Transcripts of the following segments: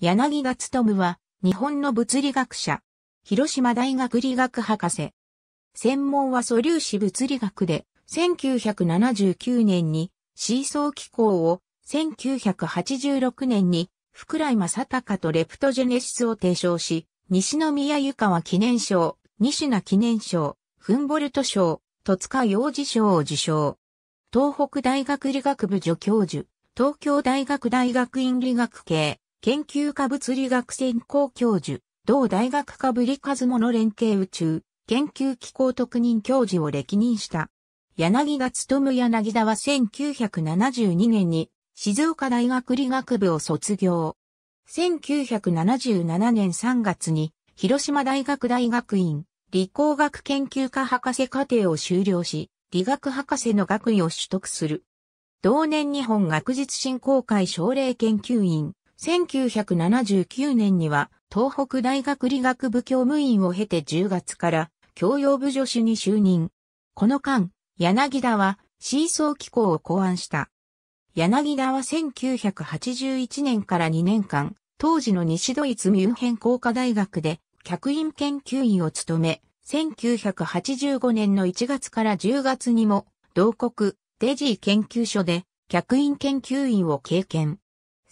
柳田務は、日本の物理学者。広島大学理学博士。専門は素粒子物理学で、1979年にシーソー機構を、1986年に福来正隆とレプトジェネシスを提唱し、西宮湯川記念賞、西名記念賞、フンボルト賞、戸塚洋次賞を受賞。東北大学理学部助教授、東京大学大学院理学系。研究科物理学専攻教授、同大学科ブリカズモの連携宇宙、研究機構特任教授を歴任した。柳田む柳田は1972年に静岡大学理学部を卒業。1977年3月に広島大学大学院理工学研究科博士課程を修了し、理学博士の学位を取得する。同年日本学術振興会奨励研究員1979年には東北大学理学部教務員を経て10月から教養部助手に就任。この間、柳田はシーソー機構を考案した。柳田は1981年から2年間、当時の西ドイツミュンヘン工科大学で客員研究員を務め、1985年の1月から10月にも、同国、デジー研究所で客員研究員を経験。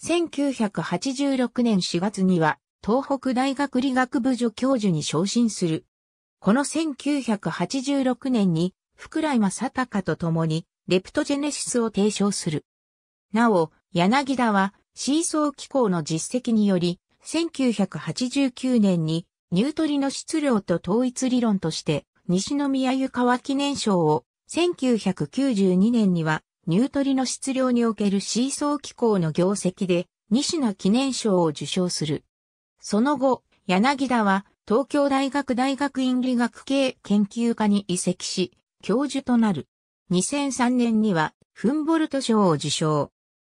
1986年4月には、東北大学理学部助教授に昇進する。この1986年に、福来正隆と共に、レプトジェネシスを提唱する。なお、柳田は、シーソー機構の実績により、1989年に、ニュートリノ質量と統一理論として、西宮湯川記念賞を、1992年には、ニュートリの質量におけるシーソー機構の業績で、西名記念賞を受賞する。その後、柳田は、東京大学大学院理学系研究科に移籍し、教授となる。2003年には、フンボルト賞を受賞。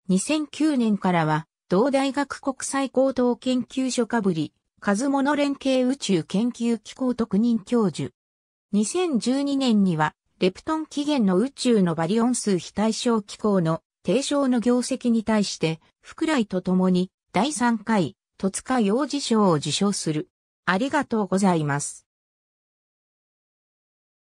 2009年からは、同大学国際高等研究所かぶり、カズモノ連携宇宙研究機構特任教授。2012年には、レプトン起源の宇宙のバリオン数非対称機構の提唱の業績に対して、福来と共に第3回、戸塚洋児賞を受賞する。ありがとうございます。